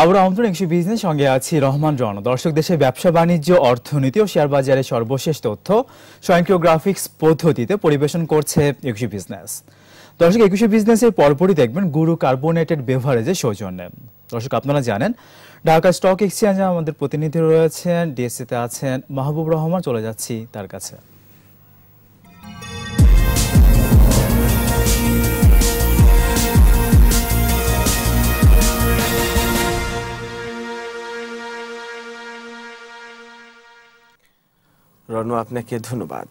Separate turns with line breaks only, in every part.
আবার আমন্ত্রণ একশো বিজনেস সঙ্গে আছি রহমান রণ দর্শক দেশে ব্যবসা বাণিজ্য অর্থনীতি ও শেয়ার বাজারে সর্বশেষ তথ্য স্বয়ংক্রিয় গ্রাফিক্স পদ্ধতিতে পরিবেশন করছে একশো বিজনেস দর্শক একুশে বিজনেসের পরপরই দেখবেন গুরু কার্বোনেটেড বেভারেজের সৌজন্যে দর্শক আপনারা জানেন ঢাকা স্টক এক্সচেঞ্জে আমাদের প্রতিনিধি রয়েছেন ডিএসসিতে আছেন মাহবুব রহমান চলে যাচ্ছি তার কাছে
রনু আপনাকে ধন্যবাদ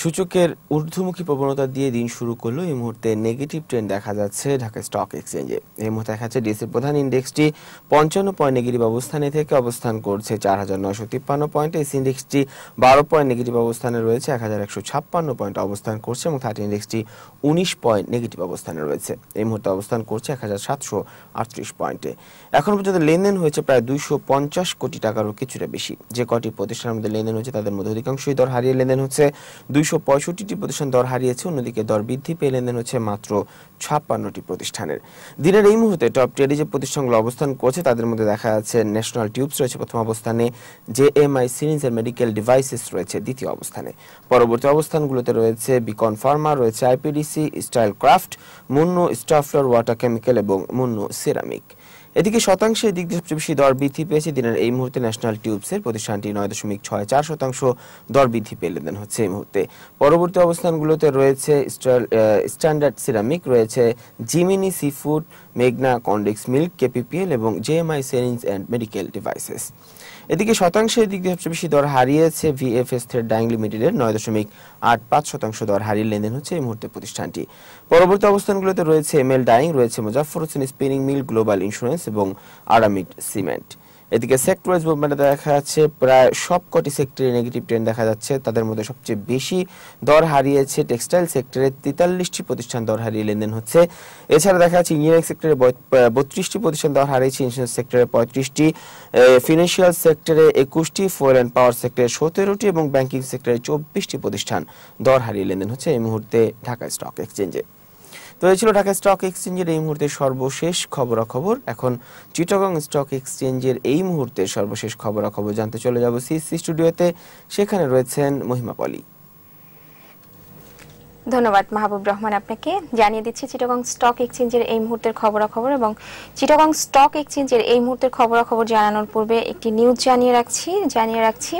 সূচকের ঊর্ধ্বমুখী প্রবণতা দিয়ে দিন শুরু করলো এই মুহূর্তে নেগেটিভ ট্রেন্ড দেখা যাচ্ছে ঢাকা স্টক এক্সচেঞ্জে এই মুহূর্তে দেখা যাচ্ছে ডিএসএর e প্রধান ইন্ডেক্সটি পঞ্চান্ন পয়েন্ট নেগেটিভ অবস্থানে থেকে অবস্থান করছে চার হাজার নয়শো তিপ্পান্ন পয়েন্টে এস ইন্ডেক্সটি বারো পয়েন্ট নেগেটিভ অবস্থানে রয়েছে এক হাজার একশো ছাপ্পান্ন পয়েন্ট অবস্থান করছে এবং থার্টি ইন্ডেক্সটি উনিশ পয়েন্ট নেগেটিভ অবস্থানে রয়েছে এই মুহূর্তে অবস্থান করছে এক হাজার সাতশো আটত্রিশ পয়েন্টে এখন পর্যন্ত লেনদেন হয়েছে প্রায় দুইশো পঞ্চাশ কোটি টাকারও কিছুটা বেশি যে কটি প্রতিষ্ঠানের মধ্যে লেনদেন হয়েছে তাদের মধ্যে অধিকাংশই দর হারিয়ে লেনদেন হচ্ছে দুই দুইশো প্রতিষ্ঠান দর হারিয়েছে অন্যদিকে দর বৃদ্ধি পেয়ে লেনদেন হচ্ছে মাত্র ছাপ্পান্নটি প্রতিষ্ঠানের দিনের এই মুহূর্তে টপ টেনে যে প্রতিষ্ঠানগুলো অবস্থান করছে তাদের মধ্যে দেখা যাচ্ছে ন্যাশনাল টিউবস রয়েছে প্রথম অবস্থানে জে এম আই সিরিজ এর মেডিকেল ডিভাইসেস রয়েছে দ্বিতীয় অবস্থানে পরবর্তী অবস্থানগুলোতে রয়েছে বিকন ফার্মা রয়েছে IPDC style craft Monno stafler water chemical এবং মুন্নু সিরামিক এদিকে শতাংশে এদিক দিয়ে সবচেয়ে বেশি দর বৃদ্ধি পেয়েছে দিনের এই মুহূর্তে ন্যাশনাল টিউবসের প্রতিষ্ঠানটি নয় দশমিক ছয় চার শতাংশ দর বৃদ্ধি পেয়ে লেনদেন হচ্ছে এই মুহূর্তে পরবর্তী অবস্থানগুলোতে রয়েছে স্ট্যান্ডার্ড সিরামিক রয়েছে জিমিনি সি ফুড মেঘনা কন্ডিক্স মিল্ক কেপিপিএল এবং JMI syringe and medical devices এদিকে শতাংশের এদিক দিয়ে সবচেয়ে বেশি দর হারিয়েছে ভিএফএস থ্রেড ডাইং লিমিটেডের নয় দশমিক আট পাঁচ শতাংশ দর হারিয়ে লেনদেন হচ্ছে এই মুহূর্তে প্রতিষ্ঠানটি পরবর্তী অবস্থানগুলোতে রয়েছে এমএল ডাইং রয়েছে Mujafar Hossain spinning mill global insurance এবং আরামিড সিমেন্ট এদিকে সেক্টর ওয়াইজ মুভমেন্টে দেখা যাচ্ছে প্রায় সবকটি সেক্টরে নেগেটিভ ট্রেন্ড দেখা যাচ্ছে তাদের মধ্যে সবচেয়ে বেশি দর হারিয়েছে টেক্সটাইল সেক্টরে তেতাল্লিশটি প্রতিষ্ঠান দর হারিয়ে লেনদেন হচ্ছে এছাড়া দেখা যাচ্ছে ইঞ্জিনিয়ারিং সেক্টরে বত্রিশটি প্রতিষ্ঠান দর হারিয়েছে ইন্স্যুরেন্স সেক্টরে পঁয়ত্রিশটি ফিনান্সিয়াল সেক্টরে একুশটি ফুয়েল অ্যান্ড পাওয়ার সেক্টরে সতেরোটি এবং ব্যাংকিং সেক্টরে চব্বিশটি প্রতিষ্ঠান দর হারিয়ে লেনদেন হচ্ছে এই মুহূর্তে ঢাকা স্টক এক্সচেঞ্জে তো এই ছিল ঢাকা স্টক এক্সচেঞ্জের এই মুহূর্তে সর্বশেষ খবরাখবর এখন চিটাগং স্টক এক্সচেঞ্জের এই মুহূর্তে সর্বশেষ খবরাখবর জানতে চলে যাব সিসি স্টুডিওতে সেখানে রয়েছেন মহিমা পলি
ধন্যবাদ মাহবুব রহমান আপনাকে জানিয়ে দিচ্ছি চিটাগং স্টক এক্সচেঞ্জের এই মুহূর্তের খবরাখবর এবং চিটাগং স্টক এক্সচেঞ্জের এই মুহূর্তের খবরাখবর জানানোর পূর্বে একটি নিউজ জানিয়ে রাখছি জানিয়ে রাখছি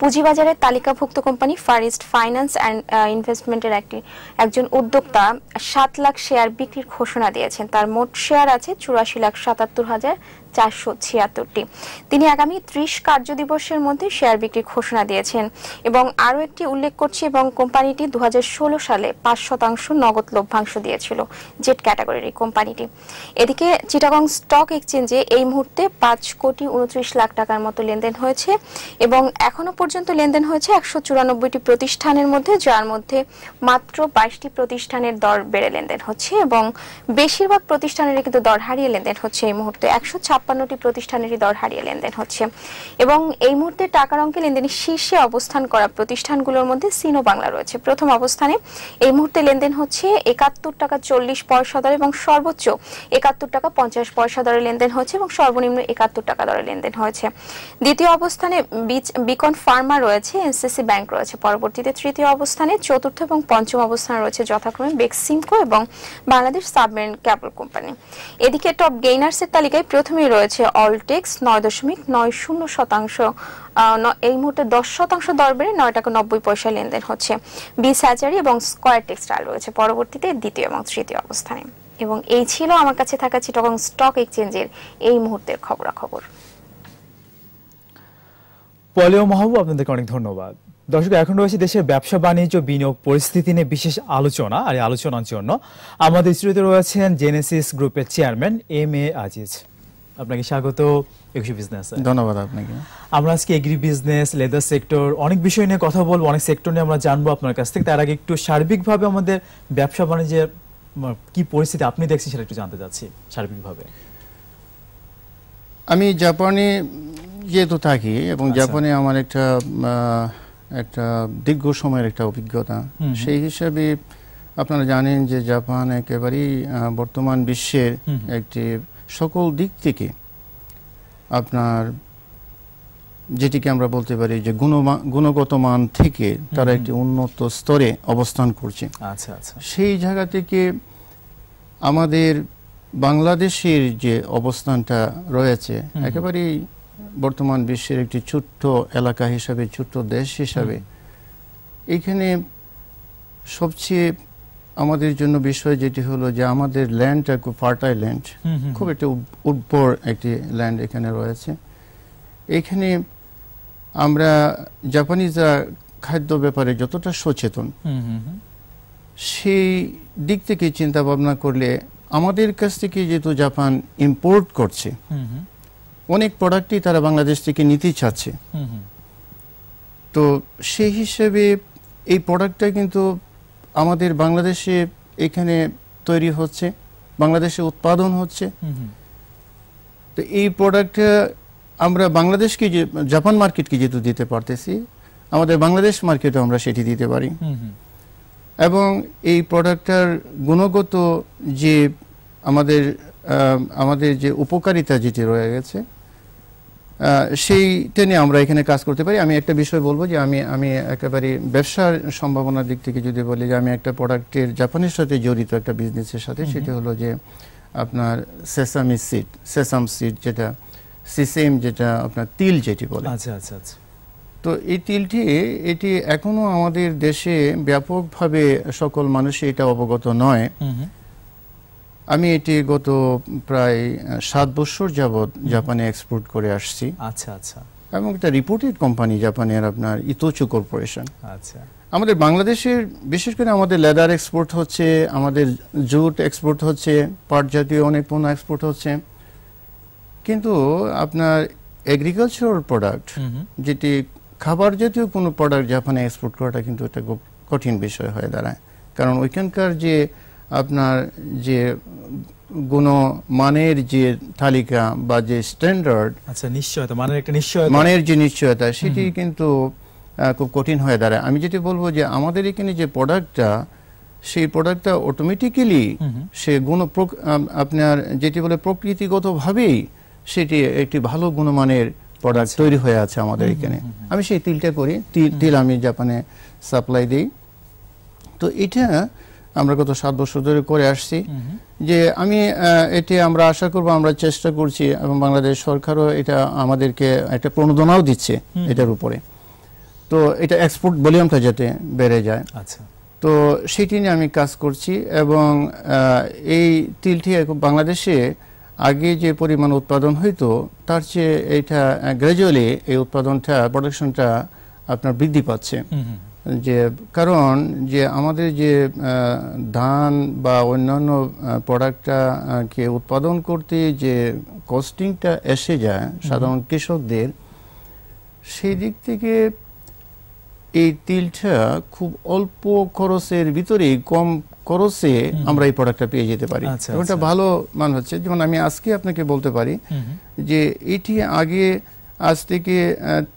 পুঁজিবাজারের তালিকাভুক্ত company far east finance and ইনভেস্টমেন্টের একটি একজন উদ্যোক্তা সাত লাখ শেয়ার বিক্রির ঘোষণা দিয়েছেন তার মোট শেয়ার আছে চুরাশি লাখ সাতাত্তর হাজার চারশো ছিয়াত্তরটি তিনি আগামী ত্রিশ কার্য দিবসের মধ্যে শেয়ার বিক্রির ঘোষণা দিয়েছেন এবং আরও একটি উল্লেখ করছি এবং কোম্পানিটি দু সালে পাঁচ শতাংশ নগদ লভ্যাংশ দিয়েছিল জেট ক্যাটাগরির এই কোম্পানিটি এদিকে চিটাগং স্টক এক্সচেঞ্জে এই মুহূর্তে পাঁচ কোটি উনত্রিশ লাখ টাকার মতো লেনদেন হয়েছে এবং এখনও পর্যন্ত পর্যন্ত লেনদেন হয়েছে একশো চুরানব্বইটি প্রতিষ্ঠানের মধ্যে যার মধ্যে মাত্র বাইশটি প্রতিষ্ঠানের দর বেড়ে লেনদেন হচ্ছে এবং বেশিরভাগ প্রতিষ্ঠানের কিন্তু দর হারিয়ে লেনদেন হচ্ছে এই মুহূর্তে একশো ছাপ্পান্নটি প্রতিষ্ঠানেরই দর হারিয়ে লেনদেন হচ্ছে এবং এই মুহূর্তে টাকার অঙ্কে লেনদেনের শীর্ষে অবস্থান করা প্রতিষ্ঠানগুলোর মধ্যে সিনো বাংলা রয়েছে প্রথম অবস্থানে এই মুহূর্তে লেনদেন হচ্ছে একাত্তর টাকা চল্লিশ পয়সা দর এবং সর্বোচ্চ একাত্তর টাকা পঞ্চাশ পয়সা দরে লেনদেন হচ্ছে এবং সর্বনিম্ন একাত্তর টাকা দরে লেনদেন হয়েছে দ্বিতীয় অবস্থানে বিকন ফার্মা রয়েছে এনসিসি ব্যাংক রয়েছে পরবর্তীতে তৃতীয় অবস্থানে চতুর্থ এবং পঞ্চম অবস্থানে রয়েছে যথাক্রমে বেক্সিমকো এবং বাংলাদেশ সাবমেরিন ক্যাবল কোম্পানি এদিকে টপ গেইনার্সের তালিকায় প্রথমেই রয়েছে অলটেক্স নয় দশমিক নয় শূন্য শতাংশ এই মুহূর্তে দশ শতাংশ দরবারে নয় টাকা নব্বই পয়সা লেনদেন হচ্ছে বি স্যাচারি এবং স্কয়ার টেক্সটাইল রয়েছে পরবর্তীতে দ্বিতীয় এবং তৃতীয় অবস্থানে এবং এই ছিল আমার কাছে থাকা চিটগং স্টক এক্সচেঞ্জের এই মুহূর্তের খবরাখবর
পলেও মাহবুব আপনাদেরকে অনেক ধন্যবাদ দর্শক এখন রয়েছে দেশের ব্যবসা বাণিজ্য বিনিয়োগ পরিস্থিতি নিয়ে বিশেষ আলোচনা আর এই আলোচনার জন্য আমাদের স্টুডিওতে রয়েছেন জেনেসিস গ্রুপের চেয়ারম্যান এম এ আজিজ আপনাকে স্বাগত একুশে বিজনেস ধন্যবাদ আপনাকে আমরা আজকে এগ্রি বিজনেস লেদার সেক্টর অনেক বিষয় নিয়ে কথা বলবো অনেক সেক্টর নিয়ে আমরা জানবো আপনার কাছ থেকে তার আগে একটু সার্বিকভাবে আমাদের ব্যবসা বাণিজ্যের কি পরিস্থিতি আপনি দেখছেন সেটা একটু জানতে চাচ্ছি সার্বিকভাবে
আমি জাপানি যেহেতু থাকি এবং আচ্ছা। জাপানে আমার একটা একটা দীর্ঘ সময়ের একটা অভিজ্ঞতা সেই হিসাবে আপনারা জানেন যে জাপান একেবারেই বর্তমান বিশ্বের একটি সকল দিক থেকে আপনার যেটিকে আমরা বলতে পারি যে গুণগত মান থেকে তারা একটি উন্নত স্তরে অবস্থান করছে আচ্ছা আচ্ছা সেই জায়গা থেকে আমাদের বাংলাদেশের যে অবস্থানটা রয়েছে একেবারেই বর্তমান বিশ্বের একটি ছোট্ট এলাকা হিসাবে ছোট্ট দেশ হিসাবে এখানে সবচেয়ে আমাদের জন্য বিষয় যেটি হলো যে আমাদের ল্যান্ডটা খুব ফার্টাইল ল্যান্ড খুব একটা উর্বর একটি ল্যান্ড এখানে রয়েছে এখানে আমরা জাপানিজরা খাদ্য ব্যাপারে যতটা সচেতন সেই দিক থেকে চিন্তা ভাবনা করলে আমাদের কাছ থেকে যেহেতু জাপান ইম্পোর্ট করছে অনেক প্রোডাক্টই তারা বাংলাদেশ থেকে নিতেই চাচ্ছে তো সেই হিসেবে এই প্রোডাক্টটা কিন্তু আমাদের বাংলাদেশে এখানে তৈরি হচ্ছে বাংলাদেশে উৎপাদন হচ্ছে তো এই প্রোডাক্ট আমরা বাংলাদেশকে যে জাপান মার্কেটকে যেহেতু দিতে পারতেছি আমাদের বাংলাদেশ মার্কেটে আমরা সেটি দিতে পারি এবং এই প্রোডাক্টটার গুণগত যে আমাদের আমাদের যে উপকারিতা যেটি রয়ে গেছে সেইটা নিয়ে আমরা এখানে কাজ করতে পারি আমি একটা বিষয় বলবো যে আমি আমি একেবারে ব্যবসার সম্ভাবনার দিক থেকে যদি বলি যে আমি একটা প্রোডাক্টের জাপানের সাথে জড়িত একটা বিজনেসের সাথে সেটি হলো যে আপনার সেসামি সিড সেসাম সিড যেটা সিসেম যেটা আপনার তিল যেটি বলে আচ্ছা আচ্ছা আচ্ছা তো এই তিলটি এটি এখনো আমাদের দেশে ব্যাপকভাবে সকল মানুষই এটা অবগত নয় আমি এটি গত প্রায় সাত বছর যাবৎ জাপানে এক্সপোর্ট করে আসছি আচ্ছা আচ্ছা এবং একটা রিপোর্টেড কোম্পানি জাপানের আপনার ইতোচু কর্পোরেশন আচ্ছা আমাদের বাংলাদেশের বিশেষ করে আমাদের লেদার এক্সপোর্ট হচ্ছে আমাদের জুট এক্সপোর্ট হচ্ছে পাট জাতীয় অনেক পণ্য এক্সপোর্ট হচ্ছে কিন্তু আপনার এগ্রিকালচারাল প্রোডাক্ট যেটি খাবার জাতীয় কোনো প্রোডাক্ট জাপানে এক্সপোর্ট করাটা কিন্তু একটা কঠিন বিষয় হয়ে দাঁড়ায় কারণ ওইখানকার যে আপনার যে গুণমানের যে তালিকা বা যে স্ট্যান্ডার্ড আচ্ছা
নিশ্চয়তা মানের একটা নিশ্চয়তা মানের
যে নিশ্চয়তা সেটি কিন্তু খুব কঠিন হয়ে দাঁড়ায় আমি যেটি বলবো যে আমাদের এখানে যে প্রোডাক্টটা সেই প্রোডাক্টটা অটোমেটিক্যালি সে গুণ আপনার যেটি বলে প্রকৃতিগতভাবেই সেটি একটি ভালো গুণমানের প্রোডাক্ট আচ্ছা। তৈরি হয়ে আছে আমাদের এখানে আমি সেই তিলটা করি তিল আমি জাপানে সাপ্লাই দিই তো এটা আমরা গত সাত বছর ধরে করে আসছি যে আমি এটি আমরা আশা করব আমরা চেষ্টা করছি এবং বাংলাদেশ সরকারও এটা আমাদেরকে একটা প্রণোদনাও দিচ্ছে এটার উপরে তো এটা এক্সপোর্ট ভলিউমটা যাতে বেড়ে যায় আচ্ছা তো সেটি নিয়ে আমি কাজ করছি এবং এই তিলটি বাংলাদেশে আগে যে পরিমাণ উৎপাদন হইতো তার চেয়ে এটা গ্র্যাজুয়ালি এই উৎপাদনটা প্রোডাকশনটা আপনার বৃদ্ধি পাচ্ছে যে কারণ যে আমাদের যে ধান বা অন্যান্য প্রোডাক্টটাকে উৎপাদন করতে যে কস্টিংটা এসে যায় সাধারণ কৃষকদের সেই দিক থেকে এই তিলটা খুব অল্প খরচের ভিতরেই কম খরচে আমরা এই প্রোডাক্টটা পেয়ে যেতে পারি ওটা আচ্ছা, আচ্ছা। ভালো মান হচ্ছে যেমন আমি আজকে আপনাকে বলতে পারি যে এটি আগে আজ থেকে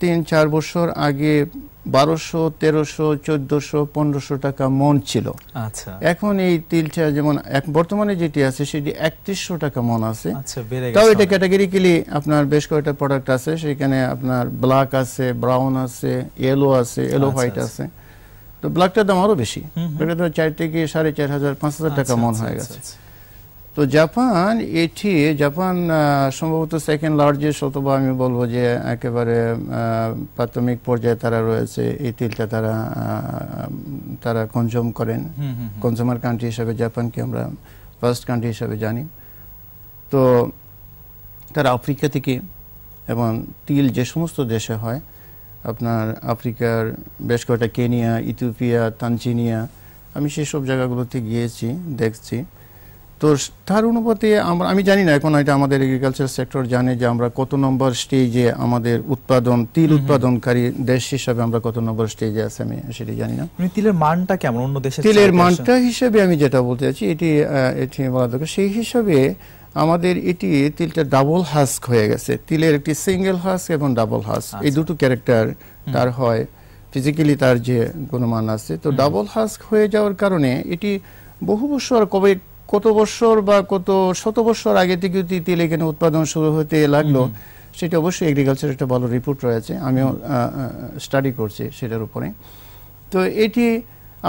তিন চার বছর আগে বারোশো তেরোশো চোদ্দশো পনেরোশো টাকা মন ছিল আচ্ছা এখন এই তিলটা যেমন বর্তমানে যেটি আছে সেটি একত্রিশশো টাকা মন আছে আচ্ছা, তাও এটা ক্যাটাগরিক্যালি আপনার বেশ কয়েকটা প্রোডাক্ট আছে সেখানে আপনার ব্ল্যাক আছে ব্রাউন আছে ইয়েলো আছে ইয়েলো হোয়াইট আচ্ছা, আচ্ছা। আছে তো ব্ল্যাকটার দাম আরও বেশি ব্ল্যাকটার চার থেকে সাড়ে চার হাজার পাঁচ হাজার টাকা মন হয়ে গেছে তো জাপান এটি জাপান সম্ভবত সেকেন্ড লার্জেস্ট অথবা আমি বলবো যে একেবারে প্রাথমিক পর্যায়ে তারা রয়েছে এই তিলটা তারা তারা কনজিউম করেন কনজিউমার কান্ট্রি হিসাবে জাপানকে আমরা ফার্স্ট কান্ট্রি হিসাবে জানি তো তারা আফ্রিকা থেকে এবং তিল যে সমস্ত দেশে হয় আপনার আফ্রিকার বেশ কয়েকটা কেনিয়া ইথিওপিয়া তানচিনিয়া আমি সেসব জায়গাগুলোতে গিয়েছি দেখছি তো তার অনুপাতে আমরা আমি জানি না এখন এটা আমাদের এগ্রিকালচার সেক্টর জানে যে আমরা কত নম্বর স্টেজে আমাদের উৎপাদন তিল উৎপাদনকারী দেশ হিসাবে আমরা কত নম্বর স্টেজে আছে আমি সেটি জানি না
মানে তিলের মানটা কেমন অন্য দেশে তিলের মানটা
হিসেবে আমি যেটা বলতে চাচ্ছি এটি এটি বলা দরকার সেই হিসাবে আমাদের এটি তিলটা ডাবল হাস্ক হয়ে গেছে তিলের একটি সিঙ্গেল হাস্ক এবং ডাবল হাস্ক এই আচ্ছা। দুটো ক্যারেক্টার তার হয় ফিজিক্যালি তার যে গুণমান আছে তো ডাবল হাস্ক হয়ে যাওয়ার কারণে এটি বহু বছর কবে কত বছর বা কত শত বছর আগে থেকে যদি তেল এখানে উৎপাদন শুরু হতে লাগলো সেটা অবশ্যই এগ্রিকালচার একটা ভালো রিপোর্ট রয়েছে আমিও স্টাডি করছি সেটার উপরে তো এটি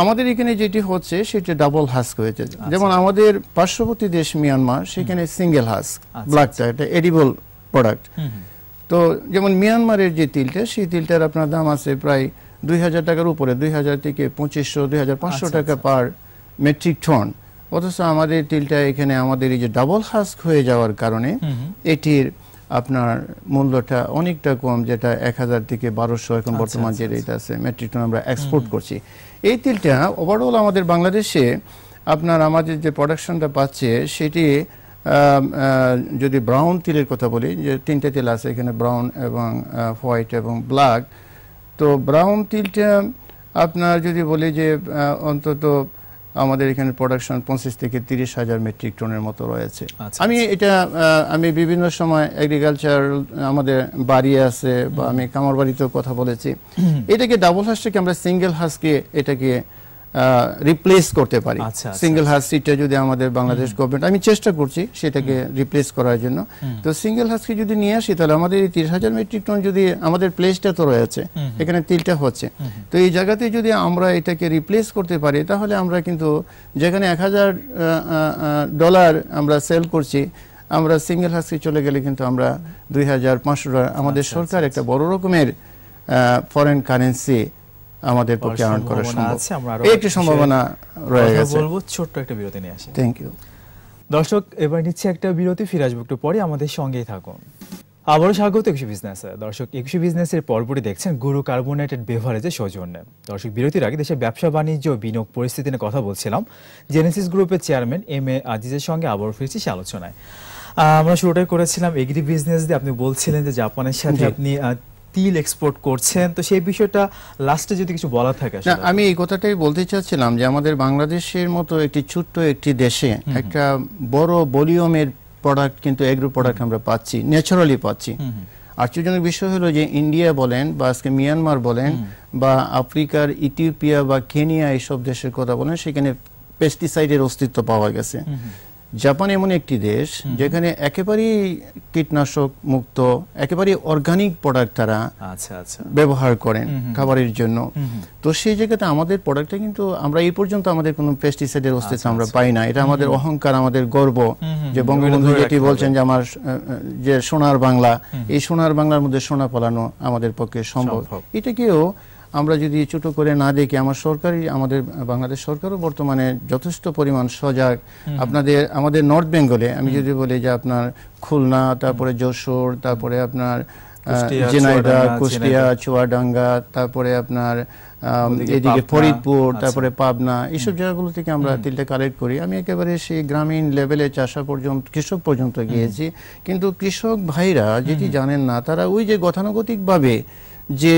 আমাদের এখানে যেটি হচ্ছে সেটা ডাবল হাস্ক হয়েছে আচ্ছা, আচ্ছা। যেমন আমাদের পার্শ্ববর্তী দেশ মিয়ানমার সেখানে সিঙ্গেল হাস্ক চা এটা এডিবল প্রোডাক্ট তো যেমন মিয়ানমারের যে তিলটা সেই তিলটার আপনার দাম আছে প্রায় দুই হাজার টাকার উপরে দুই হাজার থেকে পঁচিশশো দুই হাজার পাঁচশো আচ্ছা, টাকা পার মেট্রিক টন অথচ আমাদের তিলটা এখানে আমাদের এই যে ডাবল হাস্ক হয়ে যাওয়ার কারণে এটির আপনার মূল্যটা অনেকটা কম যেটা এক হাজার থেকে বারোশো এখন আচ্ছা, বর্তমান আচ্ছা, যে রেট আচ্ছা। আছে মেট্রিক টন আমরা এক্সপোর্ট করছি এই তিলটা ওভারঅল আমাদের বাংলাদেশে আপনার আমাদের যে প্রোডাকশনটা পাচ্ছে সেটি যদি ব্রাউন তিলের কথা বলি যে তিনটে তিল আছে এখানে ব্রাউন এবং হোয়াইট এবং ব্ল্যাক তো ব্রাউন তিলটা আপনার যদি বলি যে অন্তত আমাদের এখানে প্রোডাকশন পঁচিশ থেকে তিরিশ হাজার মেট্রিক টনের মতো রয়েছে আচ্ছা, আচ্ছা। আমি এটা আমি বিভিন্ন সময় এগ্রিকালচার আমাদের বাড়ি আছে বা আমি কামার বাড়িতেও কথা বলেছি এটাকে ডাবল হাঁসটাকে আমরা সিঙ্গেল হাঁসকে এটাকে রিপ্লেস করতে পারি সিঙ্গেল হাজ সিটটা যদি আমাদের বাংলাদেশ গভর্নমেন্ট আমি চেষ্টা করছি সেটাকে রিপ্লেস করার জন্য তো সিঙ্গেল হাজকে যদি নিয়ে আসি তাহলে আমাদের এই তিরিশ হাজার মেট্রিক টন যদি আমাদের প্লেসটা তো রয়েছে এখানে তিলটা হচ্ছে তো এই জায়গাতে যদি আমরা এটাকে রিপ্লেস করতে পারি তাহলে আমরা কিন্তু যেখানে এক হাজার ডলার আমরা সেল করছি আমরা সিঙ্গেল হাউসে চলে গেলে কিন্তু আমরা দুই হাজার পাঁচশো আচ্ছা, আমাদের আচ্ছা, সরকার আচ্ছা। একটা বড় রকমের ফরেন কারেন্সি আমাদের পক্ষে আয়রন করা সম্ভব একটি সম্ভাবনা রয়ে গেছে বলবো
ছোট্ট একটা বিরতি নিয়ে আসি থ্যাংক ইউ দর্শক এবার নিচ্ছে একটা বিরতি ফিরে আসবো একটু পরে আমাদের সঙ্গেই থাকুন আবারও স্বাগত একুশে বিজনেস দর্শক একুশে বিজনেস এর পরপরই দেখছেন গুরু কার্বোনেটেড বেভারেজের সৌজন্যে দর্শক বিরতির আগে দেশের ব্যবসা বাণিজ্য বিনিয়োগ পরিস্থিতি নিয়ে কথা বলছিলাম জেনেসিস গ্রুপের চেয়ারম্যান এম এ আজিজের সঙ্গে আবারও ফিরছি সে আলোচনায় আমরা শুরুটাই করেছিলাম এগ্রি বিজনেস দিয়ে আপনি বলছিলেন যে জাপানের সাথে আপনি তিল এক্সপোর্ট করছেন তো সেই বিষয়টা লাস্টে যদি কিছু বলা থাকে না
আমি এই কথাটাই বলতে চাচ্ছিলাম যে আমাদের বাংলাদেশের মতো একটি ছোট্ট একটি দেশে একটা বড় ভলিউমের প্রোডাক্ট কিন্তু এগ্রো প্রোডাক্ট আমরা পাচ্ছি ন্যাচারালি পাচ্ছি আশ্চর্যজনক বিষয় হলো যে ইন্ডিয়া বলেন বা আজকে মিয়ানমার বলেন বা আফ্রিকার ইথিওপিয়া বা কেনিয়া এইসব দেশের কথা বলেন সেখানে পেস্টিসাইডের অস্তিত্ব পাওয়া গেছে জাপান এমন একটি দেশ যেখানে একেবারেই কীটনাশক মুক্ত একেবারেই অর্গানিক প্রোডাক্ট তারা আচ্ছা, আচ্ছা। ব্যবহার করেন খাবারের জন্য তো সেই জায়গাতে আমাদের প্রোডাক্টটা কিন্তু আমরা এই পর্যন্ত আমাদের কোনো পেস্টিসাইডের আচ্ছা, অস্তিত্ব আমরা পাই না এটা আমাদের অহংকার আমাদের গর্ব যে বঙ্গবন্ধু যেটি বলছেন যে আমার যে সোনার বাংলা এই সোনার বাংলার মধ্যে সোনা পালানো আমাদের পক্ষে সম্ভব এটাকেও আমরা যদি ছোট করে না দেখি আমার সরকারই আমাদের বাংলাদেশ সরকারও বর্তমানে যথেষ্ট পরিমাণ সজাগ আপনাদের আমাদের নর্থ বেঙ্গলে আমি যদি বলি যে আপনার খুলনা তারপরে যশোর তারপরে আপনার জেনাইদা কুষ্টিয়া চুয়াডাঙ্গা তারপরে আপনার এদিকে ফরিদপুর তারপরে পাবনা এইসব জায়গাগুলো থেকে আমরা তিলটা কালেক্ট করি আমি একেবারে সেই গ্রামীণ লেভেলে চাষা পর্যন্ত কৃষক পর্যন্ত গিয়েছি কিন্তু কৃষক ভাইরা যেটি জানেন না তারা ওই যে গতানুগতিকভাবে যে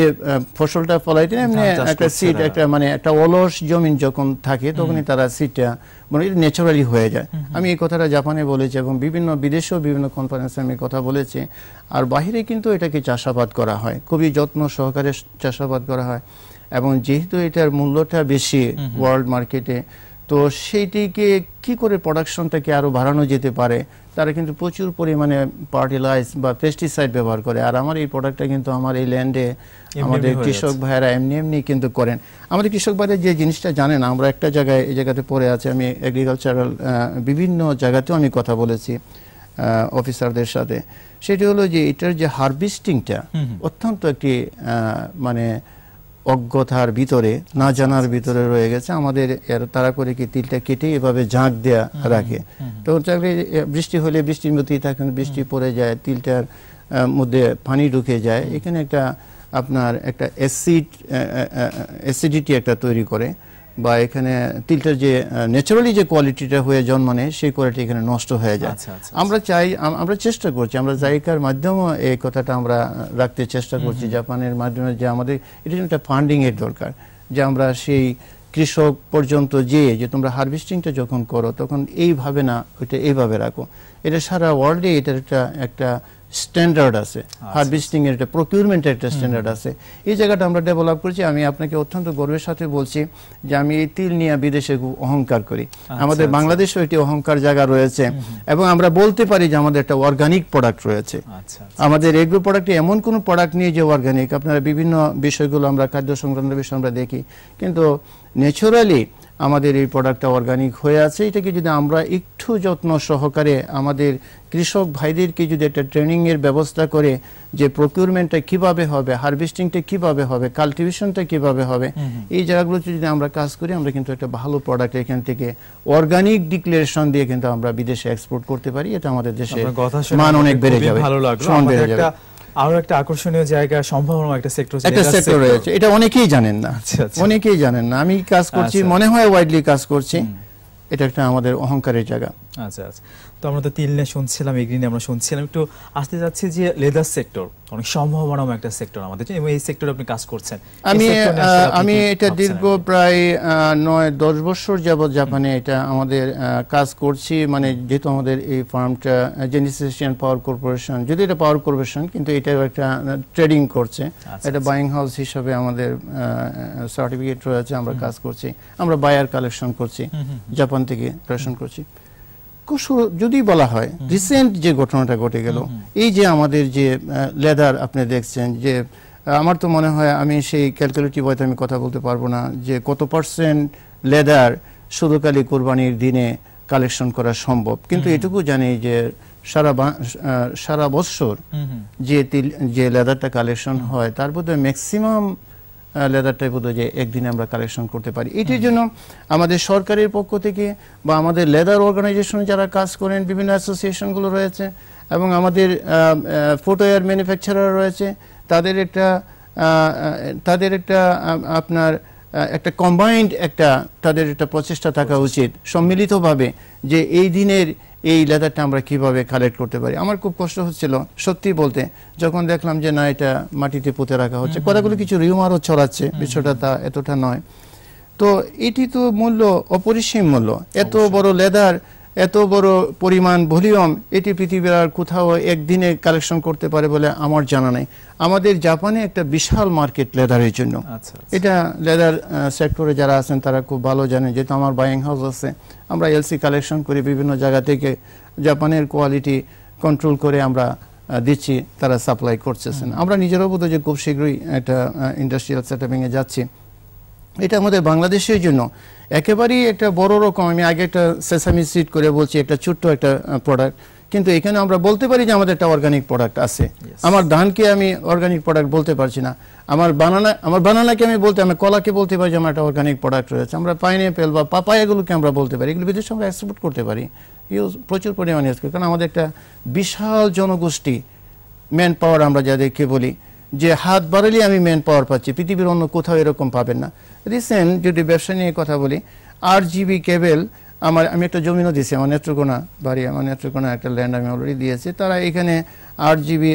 ফসলটা ফলাইতে এমনি হ্যাঁ, একটা সিট একটা মানে একটা অলস জমিন যখন থাকে তখনই তারা সিটটা মানে ন্যাচারালি হয়ে যায় আমি এই কথাটা জাপানে বলেছি এবং বিভিন্ন বিদেশেও বিভিন্ন কনফারেন্সে আমি কথা বলেছি আর বাহিরে কিন্তু এটাকে চাষাবাদ করা হয় খুবই যত্ন সহকারে চাষাবাদ করা হয় এবং যেহেতু এটার মূল্যটা বেশি ওয়ার্ল্ড মার্কেটে তো সেইটিকে কি করে প্রোডাকশনটাকে আরও বাড়ানো যেতে পারে তারা কিন্তু প্রচুর পরিমাণে ফার্টিলাইজ বা পেস্টিসাইড ব্যবহার করে আর আমার এই প্রোডাক্টটা কিন্তু আমার এই ল্যান্ডে আমাদের কৃষক ভাইয়েরা এমনি এমনি কিন্তু করেন আমাদের কৃষক ভাইরা যে জিনিসটা জানেন আমরা একটা জায়গায় এই জায়গাতে পড়ে আছে আমি এগ্রিকালচারাল বিভিন্ন জায়গাতেও আমি কথা বলেছি অফিসারদের সাথে সেটি হলো যে এটার যে হারভেস্টিংটা অত্যন্ত একটি মানে অজ্ঞতার ভিতরে না জানার ভিতরে রয়ে গেছে আমাদের তারা করে কি তিলটা কেটে এভাবে ঝাঁক দেয়া রাখে তো চাকরি বৃষ্টি হলে বৃষ্টির মধ্যেই থাকেন বৃষ্টি পড়ে যায় তিলটার মধ্যে পানি ঢুকে যায় এখানে একটা আপনার একটা অ্যাসিড অ্যাসিডিটি একটা তৈরি করে বা এখানে তিলটার যে ন্যাচারালি যে কোয়ালিটিটা হয়ে জন্ম নেয় সেই কোয়ালিটি এখানে নষ্ট হয়ে যায় আচ্ছা, আচ্ছা, আমরা আচ্ছা। চাই আমরা চেষ্টা করছি আমরা জায়গার মাধ্যমে এই কথাটা আমরা রাখতে চেষ্টা করছি জাপানের মাধ্যমে যে আমাদের এটা একটা ফান্ডিংয়ের দরকার যে আমরা সেই কৃষক পর্যন্ত যেয়ে যে তোমরা হারভেস্টিংটা যখন করো তখন এইভাবে না ওইটা এইভাবে রাখো এটা সারা ওয়ার্ল্ডে এটার একটা একটা স্ট্যান্ডার্ড আছে হার্ভেস্টিং আচ্ছা, আচ্ছা। এর একটা প্রকিউরমেন্টের একটা স্ট্যান্ডার্ড আছে এই জায়গাটা আমরা ডেভেলপ করেছি আমি আপনাকে অত্যন্ত গর্বের সাথে বলছি যে আমি এই তিল নিয়ে বিদেশে অহংকার করি আচ্ছা, আমাদের বাংলাদেশেও একটি অহংকার জায়গা রয়েছে এবং আমরা বলতে পারি যে আমাদের একটা অর্গানিক প্রোডাক্ট রয়েছে আমাদের এগ্রো প্রোডাক্ট এমন কোনো প্রোডাক্ট নিয়ে যে অর্গানিক আপনারা বিভিন্ন বিষয়গুলো আমরা খাদ্য সংক্রান্ত বিষয় আমরা দেখি কিন্তু ন্যাচুরালি আমাদের এই প্রোডাক্টটা অর্গানিক হয়ে আছে এটাকে যদি আমরা একটু যত্ন সহকারে আমাদের কৃষক ভাইদেরকে যদি একটা ট্রেনিংয়ের ব্যবস্থা করে যে প্রকিউরমেন্টটা কিভাবে হবে হারভেস্টিংটা কিভাবে হবে কাল্টিভেশনটা কিভাবে হবে এই জায়গাগুলোতে যদি আমরা কাজ করি আমরা কিন্তু একটা ভালো প্রোডাক্ট এখান থেকে অর্গানিক ডিক্লারেশন দিয়ে কিন্তু আমরা বিদেশে এক্সপোর্ট করতে পারি এটা আমাদের দেশে মান অনেক বেড়ে যাবে ভালো লাগলো
আরো একটা আকর্ষণীয় জায়গা সম্ভাবনা একটা সেক্টর একটা সেক্টর রয়েছে
এটা অনেকেই জানেন না আচ্ছা, আচ্ছা। অনেকেই জানেন না আমি কাজ করছি আচ্ছা। মনে হয় ওয়াইডলি কাজ করছি এটা একটা আমাদের অহংকারের জায়গা
আচ্ছা আচ্ছা তো আমরা তো তিল নিয়ে শুনছিলাম এগ্রি নিয়ে আমরা শুনছিলাম একটু আসতে যাচ্ছি যে লেদার সেক্টর অনেক সম্ভাবনাময় একটা সেক্টর আমাদের এবং এই সেক্টরে আপনি কাজ করছেন আমি আমি এটা দীর্ঘ
প্রায় নয় দশ বছর যাবৎ জাপানে এটা আমাদের কাজ করছি মানে যেহেতু আমাদের এই ফার্মটা জেনিসিয়ান পাওয়ার কর্পোরেশন যদি এটা পাওয়ার কর্পোরেশন কিন্তু এটাও একটা ট্রেডিং করছে আচ্ছা, আচ্ছা। এটা বাইং হাউস হিসাবে আমাদের সার্টিফিকেট রয়েছে আমরা কাজ করছি আমরা বায়ার কালেকশন করছি জাপান থেকে কালেকশন করছি যদি বলা হয় রিসেন্ট যে ঘটনাটা ঘটে গেল এই যে আমাদের যে লেদার আপনি দেখছেন যে আমার তো মনে হয় আমি সেই ক্যালকুলেটিভ হয়তো আমি কথা বলতে পারবো না যে কত পার্সেন্ট লেদার শুধুকালি কোরবানির দিনে কালেকশন করা সম্ভব কিন্তু এটুকু জানি যে সারা সারা বছর যে যে লেদারটা কালেকশন হয় তার মধ্যে ম্যাক্সিমাম লেদার টাইপ যে একদিনে আমরা কালেকশন করতে পারি এটির জন্য আমাদের সরকারের পক্ষ থেকে বা আমাদের লেদার অর্গানাইজেশন যারা কাজ করেন বিভিন্ন অ্যাসোসিয়েশনগুলো রয়েছে এবং আমাদের ফুটওয়্যার ম্যানুফ্যাকচারার রয়েছে তাদের একটা তাদের একটা আপনার একটা কম্বাইন্ড একটা তাদের একটা প্রচেষ্টা থাকা উচিত সম্মিলিতভাবে যে এই দিনের এই লেদারটা আমরা কিভাবে কালেক্ট করতে পারি আমার খুব কষ্ট হচ্ছিল সত্যি বলতে যখন দেখলাম যে না এটা মাটিতে পুঁতে রাখা হচ্ছে কথাগুলো কিছু রিউমারও ছড়াচ্ছে বিষয়টা তা এতটা নয় তো এটি তো মূল্য অপরিসীম মূল্য এত বড় লেদার এত বড় পরিমাণ ভলিউম এটি পৃথিবীর আর কোথাও একদিনে কালেকশন করতে পারে বলে আমার জানা নেই আমাদের জাপানে একটা বিশাল মার্কেট লেদারের জন্য আচ্ছা, আচ্ছা। এটা লেদার সেক্টরে যারা আছেন তারা খুব ভালো জানেন যেহেতু আমার বাইং হাউস আছে আমরা এলসি কালেকশন করি বিভিন্ন জায়গা থেকে জাপানের কোয়ালিটি কন্ট্রোল করে আমরা দিচ্ছি তারা সাপ্লাই করতেছেন আমরা নিজেরাও বোধ যে খুব শীঘ্রই একটা ইন্ডাস্ট্রিয়াল সেটাপিংয়ে যাচ্ছি এটা আমাদের বাংলাদেশের জন্য একেবারেই একটা বড় রকম আমি আগে একটা সেসামি সিড করে বলছি একটা ছোট্ট একটা প্রোডাক্ট কিন্তু এখানে আমরা বলতে পারি যে আমাদের একটা অর্গানিক প্রোডাক্ট আছে আমার ধানকে আমি অর্গানিক প্রোডাক্ট বলতে পারছি না আমার বানানা আমার বানানাকে আমি বলতে আমি কলাকে বলতে পারি যে আমার একটা অর্গানিক প্রোডাক্ট রয়েছে আমরা পাইনঅ্যাপেল বা পাপায়াগুলোকে আমরা বলতে পারি এগুলো বিদেশে আমরা এক্সপোর্ট করতে পারি ইউজ প্রচুর পরিমাণে ইউজ করি কারণ আমাদের একটা বিশাল জনগোষ্ঠী ম্যান পাওয়ার আমরা যাদেরকে বলি যে হাত বাড়ালে আমি ম্যান পাওয়ার পাচ্ছি পৃথিবীর অন্য কোথাও এরকম পাবেন না রিসেন্ট যদি ব্যবসা নিয়ে কথা বলি আর জিবি কেবেল আমার আমি একটা জমিনও দিয়েছি আমার নেত্রকোনা বাড়ি আমার নেত্রকোনা একটা ল্যান্ড আমি অলরেডি দিয়েছি তারা এখানে আট জিবি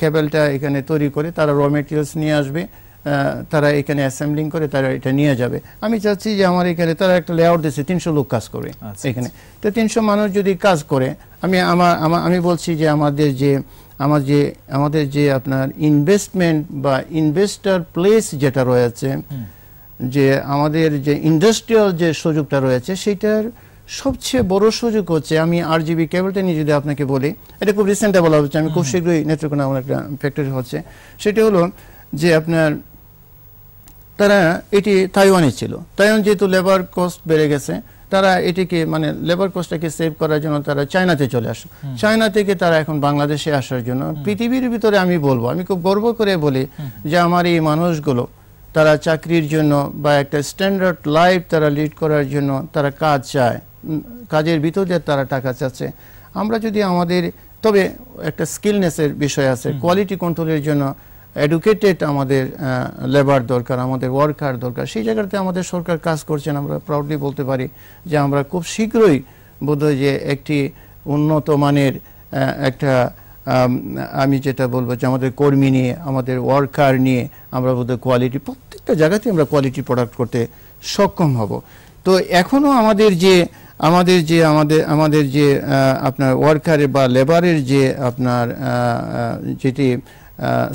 কেবেলটা এখানে তৈরি করে তারা র মেটেরিয়ালস নিয়ে আসবে তারা এখানে অ্যাসেম্বলিং করে তারা এটা নিয়ে যাবে আমি চাচ্ছি যে আমার এখানে তারা একটা লেআউট দিচ্ছে তিনশো লোক কাজ করবে আচ্ছা, আচ্ছা। এখানে তো তিনশো মানুষ যদি কাজ করে আমি আমার আমি বলছি যে আমাদের যে আমার যে আমাদের যে আপনার ইনভেস্টমেন্ট বা ইনভেস্টার প্লেস যেটা রয়েছে যে আমাদের যে ইন্ডাস্ট্রিয়াল যে সুযোগটা রয়েছে সেটার সবচেয়ে বড় সুযোগ হচ্ছে আমি আর জিবি ক্যাবলটা নিয়ে যদি আপনাকে বলি এটা খুব রিসেন্ট বলা হচ্ছে আমি খুব শীঘ্রই নেত্রকোনা আমার একটা ফ্যাক্টরি হচ্ছে সেটা হলো যে আপনার তারা এটি তাইওয়ানে ছিল তাইওয়ান যেহেতু লেবার কস্ট বেড়ে গেছে তারা এটিকে মানে লেবার কোস্টটাকে সেভ করার জন্য তারা চায়নাতে চলে আসে চায়না থেকে তারা এখন বাংলাদেশে আসার জন্য পৃথিবীর ভিতরে আমি বলবো আমি খুব গর্ব করে বলি যে আমার এই মানুষগুলো তারা চাকরির জন্য বা একটা স্ট্যান্ডার্ড লাইফ তারা লিড করার জন্য তারা কাজ চায় কাজের ভিতর দিয়ে তারা টাকা চাচ্ছে আমরা যদি আমাদের তবে একটা স্কিলনেসের বিষয় আছে কোয়ালিটি কন্ট্রোলের জন্য এডুকেটেড আমাদের লেবার দরকার আমাদের ওয়ার্কার দরকার সেই জায়গাতে আমাদের সরকার কাজ করছেন আমরা প্রাউডলি বলতে পারি যে আমরা খুব শীঘ্রই বোধহয় যে একটি উন্নত মানের একটা আমি যেটা বলবো যে আমাদের কর্মী নিয়ে আমাদের ওয়ার্কার নিয়ে আমরা বোধহয় কোয়ালিটি প্রত্যেকটা জায়গাতে আমরা কোয়ালিটি প্রোডাক্ট করতে সক্ষম হব তো এখনও আমাদের যে আমাদের যে আমাদের আমাদের যে আপনার ওয়ার্কারের বা লেবারের যে আপনার যেটি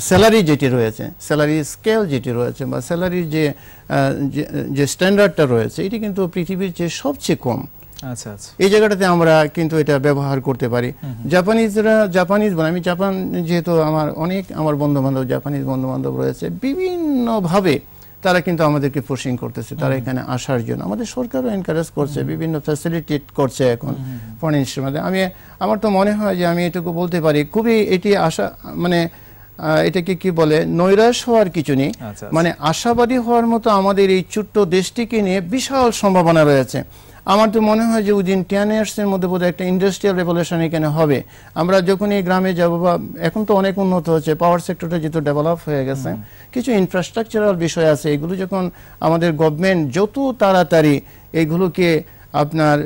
স্যালারি যেটি রয়েছে স্যালারি স্কেল যেটি রয়েছে বা স্যালারির যে যে স্ট্যান্ডার্ডটা রয়েছে এটি কিন্তু পৃথিবীর যে সবচেয়ে কম আচ্ছা আচ্ছা এই জায়গাটাতে আমরা কিন্তু এটা ব্যবহার করতে পারি জাপানিজরা জাপানিজ বলে মানে আমি জাপান যেহেতু আমার অনেক আমার বন্ধু বান্ধব জাপানিজ বন্ধু বান্ধব রয়েছে বিভিন্নভাবে তারা কিন্তু আমাদেরকে পুশিং করতেছে তারা এখানে আসার জন্য আমাদের সরকারও এনকারেজ করছে বিভিন্ন ফ্যাসিলিটেট করছে এখন ফরেন আমি আমার তো মনে হয় যে আমি এটুকু বলতে পারি খুবই এটি আসা মানে এটাকে কি বলে নৈরাশ হওয়ার কিছু নেই আচ্ছা, আচ্ছা। মানে আশাবাদী হওয়ার মতো আমাদের এই ছোট্ট দেশটিকে নিয়ে বিশাল সম্ভাবনা রয়েছে আমার তো মনে হয় যে উইদিন টেন ইয়ার্সের মধ্যে বোধহয় একটা ইন্ডাস্ট্রিয়াল রেভলিউশন এখানে হবে আমরা যখন এই গ্রামে যাব বা এখন তো অনেক উন্নত হচ্ছে পাওয়ার সেক্টরটা যেহেতু ডেভেলপ হয়ে গেছে কিছু ইনফ্রাস্ট্রাকচারাল বিষয় আছে এগুলো যখন আমাদের গভর্নমেন্ট যত তাড়াতাড়ি এগুলোকে আপনার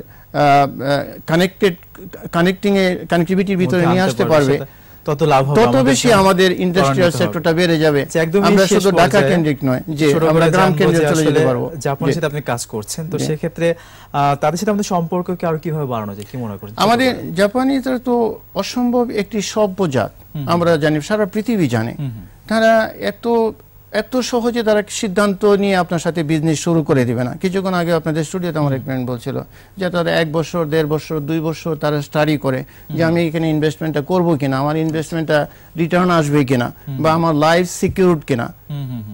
কানেক্টেড কানেক্টিংয়ে কানেক্টিভিটির ভিতরে নিয়ে আসতে পারবে
তত লাভ হবে তত বেশি আমাদের ইন্ডাস্ট্রিয়াল সেক্টরটা
বেড়ে যাবে আমরা শুধু ঢাকা কেন্দ্রিক নয় যে আমরা গ্রাম চলে যেতে পারবো জাপানের সাথে আপনি কাজ করছেন তো সেই
ক্ষেত্রে তাদের সাথে আমাদের সম্পর্ককে আরো কিভাবে বাড়ানো যায় কি মনে করেন আমাদের
জাপানিদের তো অসম্ভব একটি সভ্য জাত আমরা জানি সারা পৃথিবী জানে তারা এত এত সহজে তারা সিদ্ধান্ত নিয়ে আপনার সাথে বিজনেস শুরু করে দিবে না কিছুক্ষণ আগে আপনাদের স্টুডিওতে আমার এক ফ্রেন্ড বলছিল যে তারা এক বছর দেড় বছর দুই বছর তারা স্টাডি করে যে আমি এখানে ইনভেস্টমেন্টটা করব কিনা আমার ইনভেস্টমেন্টটা রিটার্ন আসবে কিনা বা আমার লাইফ সিকিউরড কিনা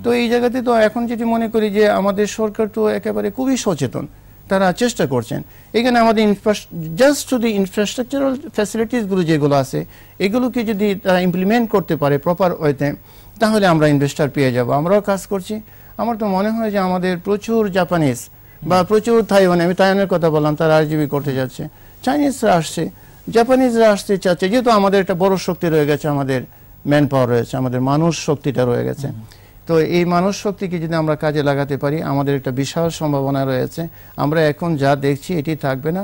তো এই জায়গাতে তো এখন যেটি মনে করি যে আমাদের সরকার তো একেবারে খুবই সচেতন তারা চেষ্টা করছেন এখানে আমাদের জাস্ট শুধু ইনফ্রাস্ট্রাকচারাল ফ্যাসিলিটিসগুলো যেগুলো আছে এগুলোকে যদি তারা ইমপ্লিমেন্ট করতে পারে প্রপার ওয়েতে তাহলে আমরা ইনভেস্টার পেয়ে যাব আমরাও কাজ করছি আমার তো মনে হয় যে আমাদের প্রচুর জাপানিজ বা প্রচুর থাইওয়ান আমি তাইওয়ানের কথা বললাম তারা আরজিবি করতে যাচ্ছে চাইনিজরা আসছে জাপানিজরা আসতে চাচ্ছে যেহেতু আমাদের একটা বড় শক্তি রয়ে গেছে আমাদের ম্যান পাওয়ার রয়েছে আমাদের মানুষ শক্তিটা রয়ে গেছে তো এই মানব শক্তিকে যদি আমরা কাজে লাগাতে পারি আমাদের একটা বিশাল সম্ভাবনা রয়েছে আমরা এখন যা দেখছি এটি থাকবে না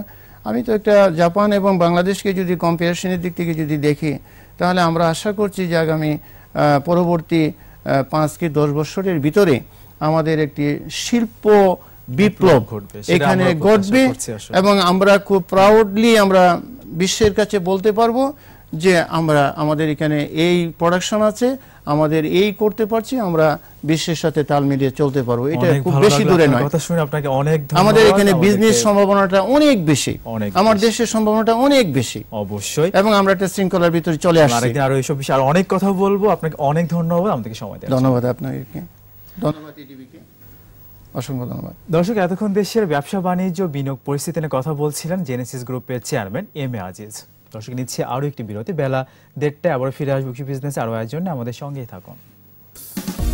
আমি তো একটা জাপান এবং বাংলাদেশকে যদি কম্পারিজনের দিক থেকে যদি দেখি তাহলে আমরা আশা করছি যে আগামী পরবর্তী পাঁচ কি দশ বছরের ভিতরে আমাদের একটি শিল্প বিপ্লব এখানে ঘটবে এবং আমরা খুব প্রাউডলি আমরা বিশ্বের কাছে বলতে পারবো যে আমরা আমাদের এখানে এই প্রোডাকশন আছে আমাদের এই করতে পারছি আমরা বিশ্বের সাথে তাল মিলিয়ে চলতে পারবো এটা খুব বেশি দূরে নয় কথা
শুনে আপনাকে অনেক আমাদের এখানে বিজনেস
সম্ভাবনাটা অনেক বেশি আমার দেশের সম্ভাবনাটা অনেক বেশি অবশ্যই এবং আমরা একটা শৃঙ্খলার ভিতরে চলে আসছি আরেকদিন
আরো এইসব বিষয়ে আর অনেক কথা বলবো আপনাকে অনেক ধন্যবাদ আমাদেরকে সময় দেওয়ার ধন্যবাদ আপনাকে ধন্যবাদ ইটিভিকে ধন্যবাদ দর্শক এতক্ষণ দেশের ব্যবসা বাণিজ্য বিনিয়োগ পরিস্থিতি নিয়ে কথা বলছিলেন জেনেসিস গ্রুপের চেয়ারম্যান এম এ আজিজ দর্শক নিচ্ছে আরও একটি বিরতি বেলা দেড়টায় আবার ফিরে আসবো বিজনেস আরও আয়োজনে আমাদের সঙ্গেই থাকুন